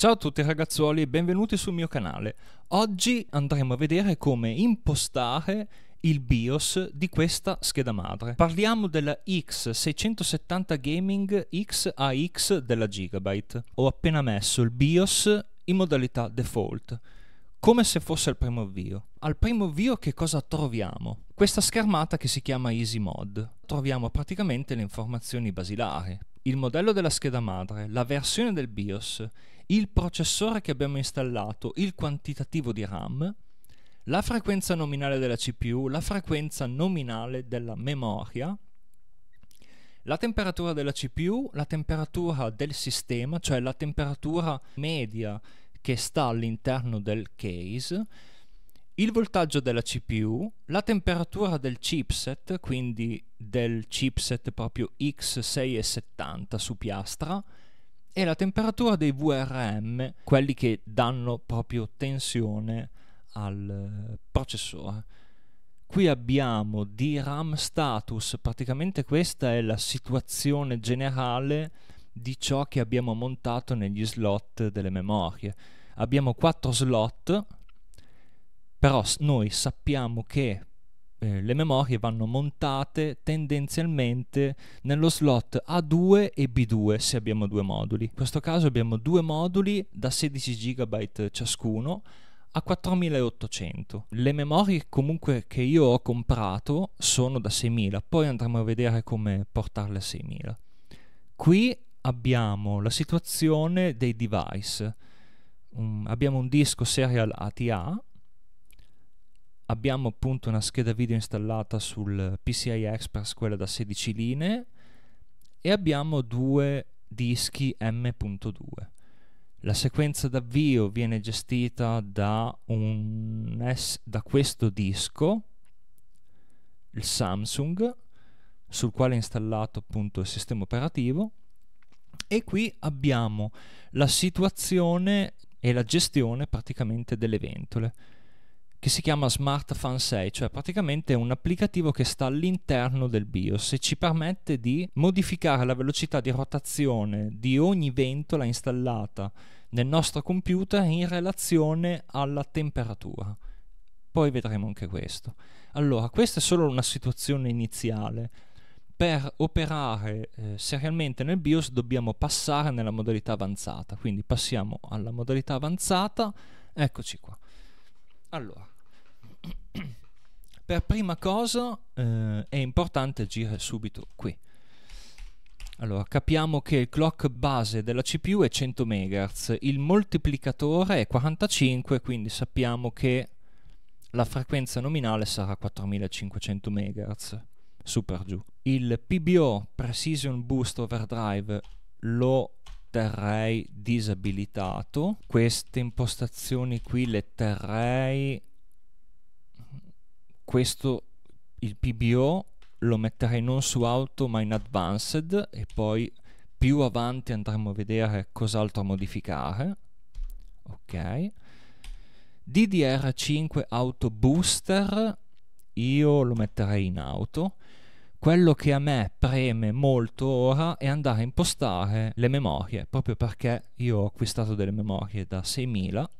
Ciao a tutti ragazzuoli e benvenuti sul mio canale. Oggi andremo a vedere come impostare il BIOS di questa scheda madre. Parliamo della X670 Gaming XAX della Gigabyte. Ho appena messo il BIOS in modalità default, come se fosse il primo avvio. Al primo avvio che cosa troviamo? Questa schermata che si chiama EasyMod. Troviamo praticamente le informazioni basilari, il modello della scheda madre, la versione del BIOS, il processore che abbiamo installato, il quantitativo di RAM, la frequenza nominale della CPU, la frequenza nominale della memoria, la temperatura della CPU, la temperatura del sistema, cioè la temperatura media che sta all'interno del case, il voltaggio della CPU, la temperatura del chipset, quindi del chipset proprio X670 su piastra, e la temperatura dei VRM, quelli che danno proprio tensione al eh, processore. Qui abbiamo di RAM status, praticamente questa è la situazione generale di ciò che abbiamo montato negli slot delle memorie. Abbiamo 4 slot però noi sappiamo che eh, le memorie vanno montate tendenzialmente nello slot A2 e B2 se abbiamo due moduli. In questo caso abbiamo due moduli da 16 GB ciascuno a 4800. Le memorie comunque che io ho comprato sono da 6000, poi andremo a vedere come portarle a 6000. Qui abbiamo la situazione dei device. Um, abbiamo un disco serial ATA abbiamo appunto una scheda video installata sul PCI Express, quella da 16 linee, e abbiamo due dischi M.2. La sequenza d'avvio viene gestita da, un S, da questo disco, il Samsung, sul quale è installato appunto il sistema operativo, e qui abbiamo la situazione e la gestione praticamente delle ventole che si chiama Smart Fan 6, cioè praticamente un applicativo che sta all'interno del BIOS e ci permette di modificare la velocità di rotazione di ogni ventola installata nel nostro computer in relazione alla temperatura. Poi vedremo anche questo. Allora, questa è solo una situazione iniziale. Per operare eh, serialmente nel BIOS dobbiamo passare nella modalità avanzata, quindi passiamo alla modalità avanzata, eccoci qua allora, per prima cosa eh, è importante agire subito qui. Allora, capiamo che il clock base della CPU è 100 MHz, il moltiplicatore è 45, quindi sappiamo che la frequenza nominale sarà 4500 MHz, super giù. Il PBO, Precision Boost Overdrive, lo terrei disabilitato queste impostazioni qui le terrei questo il PBO lo metterei non su auto ma in advanced e poi più avanti andremo a vedere cos'altro modificare ok DDR5 auto booster io lo metterei in auto quello che a me preme molto ora è andare a impostare le memorie, proprio perché io ho acquistato delle memorie da 6000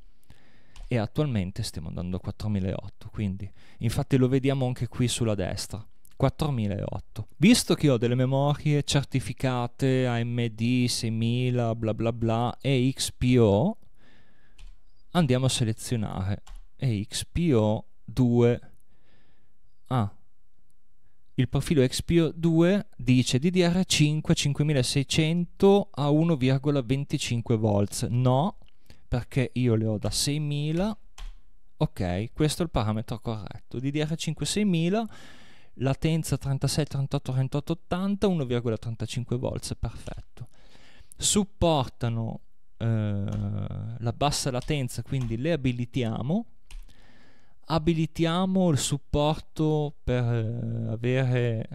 e attualmente stiamo andando a 4008, quindi infatti lo vediamo anche qui sulla destra. 4008. Visto che ho delle memorie certificate AMD 6000 bla bla bla e XPO, andiamo a selezionare e XPO 2. Ah, il profilo XPO2 dice DDR5 5600 a 1,25 volts. No, perché io le ho da 6000. Ok, questo è il parametro corretto. DDR5 6000 latenza 36 38 38 80 1,35 volts, perfetto. Supportano eh, la bassa latenza, quindi le abilitiamo abilitiamo il supporto per eh, avere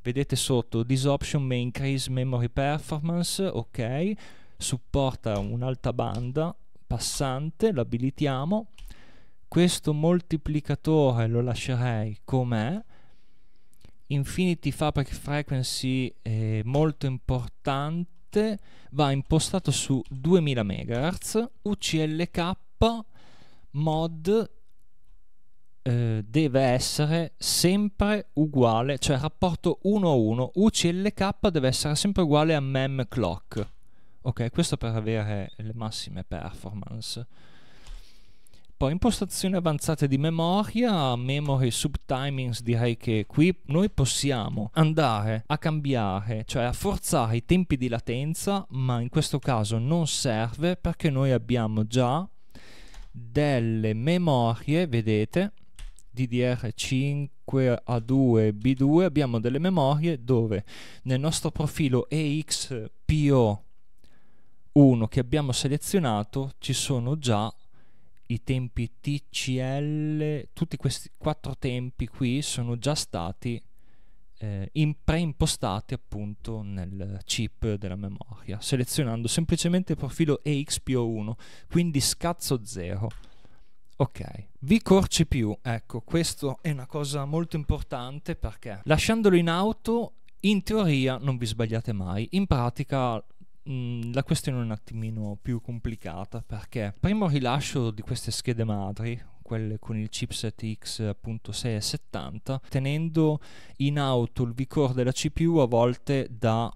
vedete sotto this option may increase memory performance ok supporta un'alta banda passante l'abilitiamo questo moltiplicatore lo lascerei com'è Infinity Fabric Frequency è molto importante va impostato su 2000 MHz UCLK mod eh, deve essere sempre uguale, cioè rapporto 1 a 1, UCLK deve essere sempre uguale a mem clock. Ok, questo per avere le massime performance. Poi impostazioni avanzate di memoria, memory subtimings, direi che qui noi possiamo andare a cambiare, cioè a forzare i tempi di latenza, ma in questo caso non serve perché noi abbiamo già delle memorie, vedete, DDR5A2B2 abbiamo delle memorie dove nel nostro profilo EXPO1 che abbiamo selezionato ci sono già i tempi TCL, tutti questi quattro tempi qui sono già stati eh, preimpostati appunto nel chip della memoria, selezionando semplicemente il profilo EXPO1, quindi scazzo 0. Ok, vi corci più, ecco, questo è una cosa molto importante perché lasciandolo in auto in teoria non vi sbagliate mai, in pratica mm, la questione è un attimino più complicata perché primo rilascio di queste schede madri, quelle con il chipset X.670, tenendo in auto il V-Core della CPU a volte da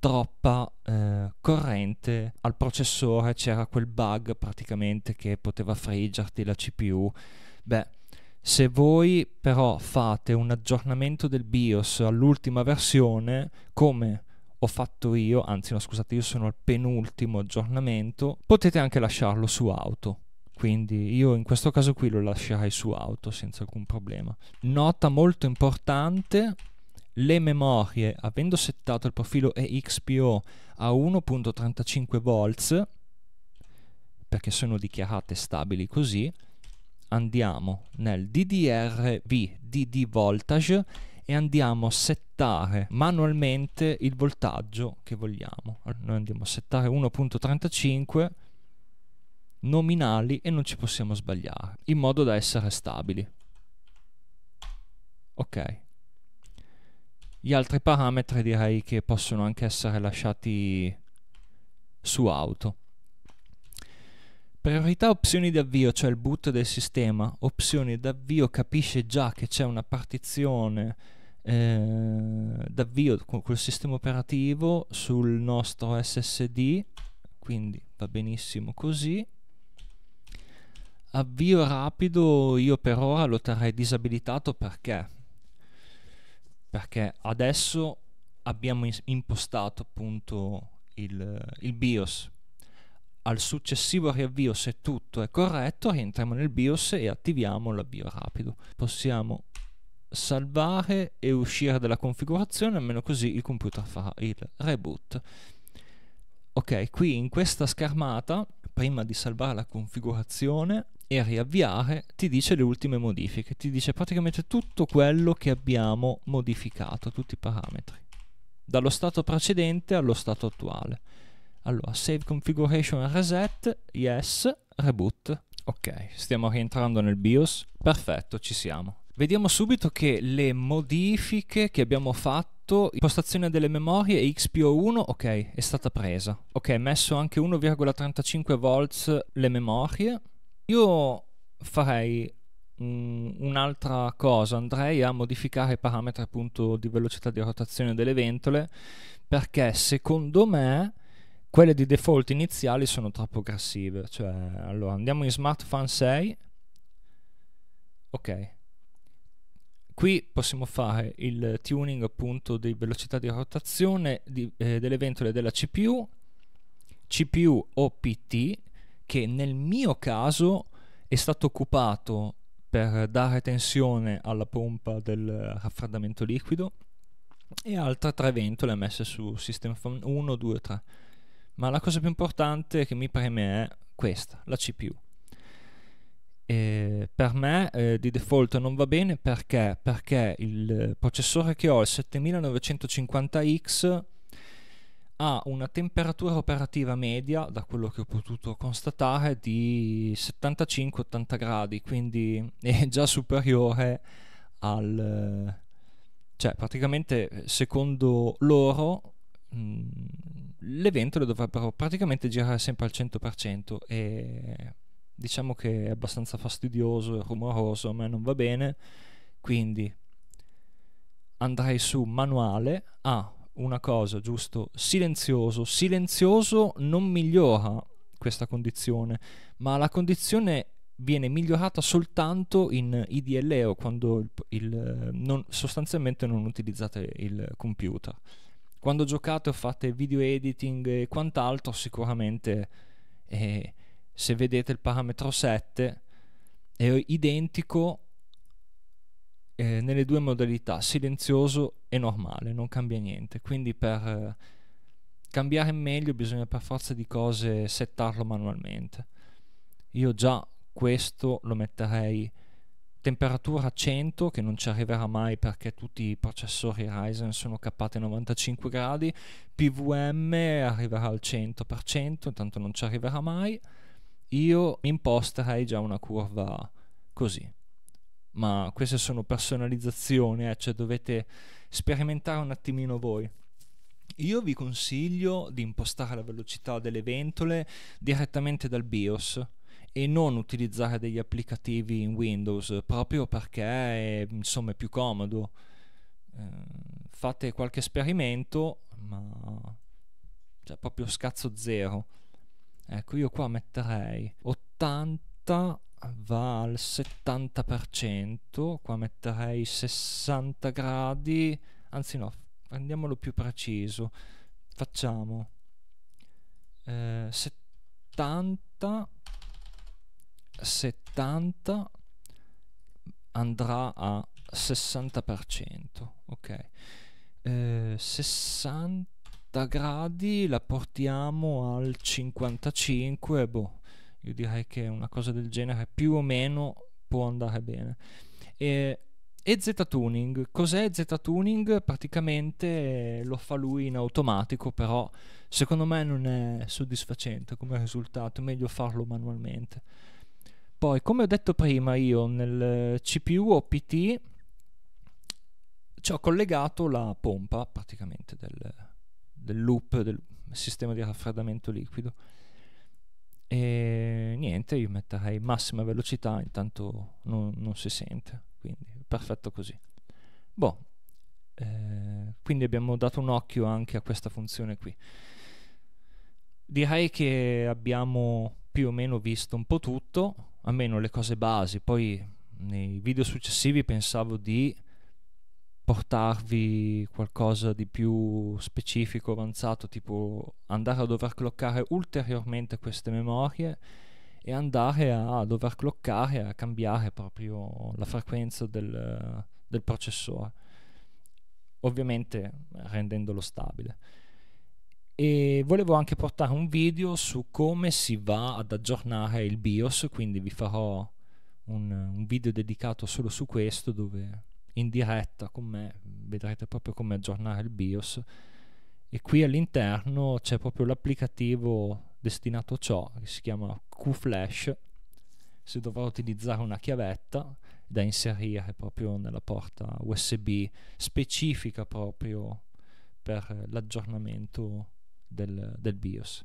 troppa eh, corrente al processore, c'era quel bug praticamente che poteva friggerti la CPU. Beh, se voi però fate un aggiornamento del BIOS all'ultima versione, come ho fatto io, anzi no scusate, io sono al penultimo aggiornamento, potete anche lasciarlo su auto. Quindi io in questo caso qui lo lascerai su auto senza alcun problema. Nota molto importante, le memorie, avendo settato il profilo EXPO a 1.35 volts, perché sono dichiarate stabili così, andiamo nel DDRV DD voltage e andiamo a settare manualmente il voltaggio che vogliamo. noi andiamo a settare 1.35 nominali e non ci possiamo sbagliare, in modo da essere stabili. Ok. Gli altri parametri direi che possono anche essere lasciati su auto. Priorità opzioni d'avvio, cioè il boot del sistema. Opzioni d'avvio capisce già che c'è una partizione eh, d'avvio col sistema operativo sul nostro SSD, quindi va benissimo così. Avvio rapido io per ora lo terrei disabilitato perché perché adesso abbiamo impostato appunto il, il, BIOS. Al successivo riavvio, se tutto è corretto, rientriamo nel BIOS e attiviamo l'avvio rapido. Possiamo salvare e uscire dalla configurazione, almeno così il computer fa il reboot. Ok, qui in questa schermata, prima di salvare la configurazione, e riavviare ti dice le ultime modifiche, ti dice praticamente tutto quello che abbiamo modificato, tutti i parametri, dallo stato precedente allo stato attuale. Allora, save configuration reset, yes, reboot. Ok, stiamo rientrando nel BIOS, perfetto, ci siamo. Vediamo subito che le modifiche che abbiamo fatto, impostazione delle memorie XPO1, ok, è stata presa. Ok, messo anche 1,35 volts le memorie, io farei mh, un'altra cosa, andrei a modificare i parametri appunto di velocità di rotazione delle ventole perché secondo me quelle di default iniziali sono troppo aggressive. Cioè, allora andiamo in Smart Fan 6. Ok. Qui possiamo fare il tuning appunto di velocità di rotazione di, eh, delle ventole della CPU, CPU o PT, che nel mio caso è stato occupato per dare tensione alla pompa del raffreddamento liquido e altre tre ventole messe su System Fan 1, 2, 3. Ma la cosa più importante che mi preme è questa, la CPU. E per me eh, di default non va bene perché? perché il processore che ho, il 7950X, ha una temperatura operativa media, da quello che ho potuto constatare, di 75-80 gradi, quindi è già superiore al... cioè praticamente secondo loro mh, mm, le ventole dovrebbero praticamente girare sempre al 100% e diciamo che è abbastanza fastidioso e rumoroso, a me non va bene, quindi andrei su manuale a una cosa, giusto? Silenzioso. Silenzioso non migliora questa condizione, ma la condizione viene migliorata soltanto in IDLEO quando il, il, non, sostanzialmente non utilizzate il computer. Quando giocate o fate video editing e quant'altro, sicuramente eh, se vedete il parametro 7 è identico eh, nelle due modalità, silenzioso e normale, non cambia niente. Quindi per eh, cambiare meglio bisogna per forza di cose settarlo manualmente. Io già questo lo metterei temperatura 100 che non ci arriverà mai perché tutti i processori Ryzen sono cappati a 95 gradi, PVM arriverà al 100%, intanto non ci arriverà mai. Io imposterei già una curva così ma queste sono personalizzazioni, eh, cioè dovete sperimentare un attimino voi. Io vi consiglio di impostare la velocità delle ventole direttamente dal BIOS e non utilizzare degli applicativi in Windows proprio perché è, insomma, è più comodo. Eh, fate qualche esperimento, ma cioè proprio scazzo zero. Ecco, io qua metterei 80 va al 70%, qua metterei 60 gradi, anzi no, prendiamolo più preciso, facciamo eh, 70, 70 andrà a 60%, ok, eh, 60 gradi la portiamo al 55, boh, io direi che una cosa del genere più o meno può andare bene. E, e Z-Tuning, cos'è Z-Tuning? Praticamente eh, lo fa lui in automatico, però secondo me non è soddisfacente come risultato, è meglio farlo manualmente. Poi, come ho detto prima, io nel CPU OPT ci ho collegato la pompa praticamente del, del loop del sistema di raffreddamento liquido e niente, io metterei massima velocità, intanto non, non si sente, quindi perfetto così. Boh, eh, quindi abbiamo dato un occhio anche a questa funzione qui. Direi che abbiamo più o meno visto un po' tutto, almeno le cose basi, poi nei video successivi pensavo di portarvi qualcosa di più specifico, avanzato, tipo andare a dover cloccare ulteriormente queste memorie e andare a dover cloccare, a cambiare proprio la frequenza del, del processore, ovviamente rendendolo stabile. E volevo anche portare un video su come si va ad aggiornare il BIOS, quindi vi farò un, un video dedicato solo su questo dove in diretta con me, vedrete proprio come aggiornare il BIOS e qui all'interno c'è proprio l'applicativo destinato a ciò che si chiama QFlash si dovrà utilizzare una chiavetta da inserire proprio nella porta USB specifica proprio per l'aggiornamento del, del BIOS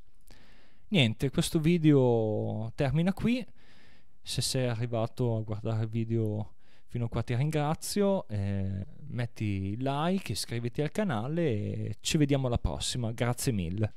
niente questo video termina qui se sei arrivato a guardare il video Fino a qua ti ringrazio, eh, metti like, iscriviti al canale e ci vediamo alla prossima. Grazie mille.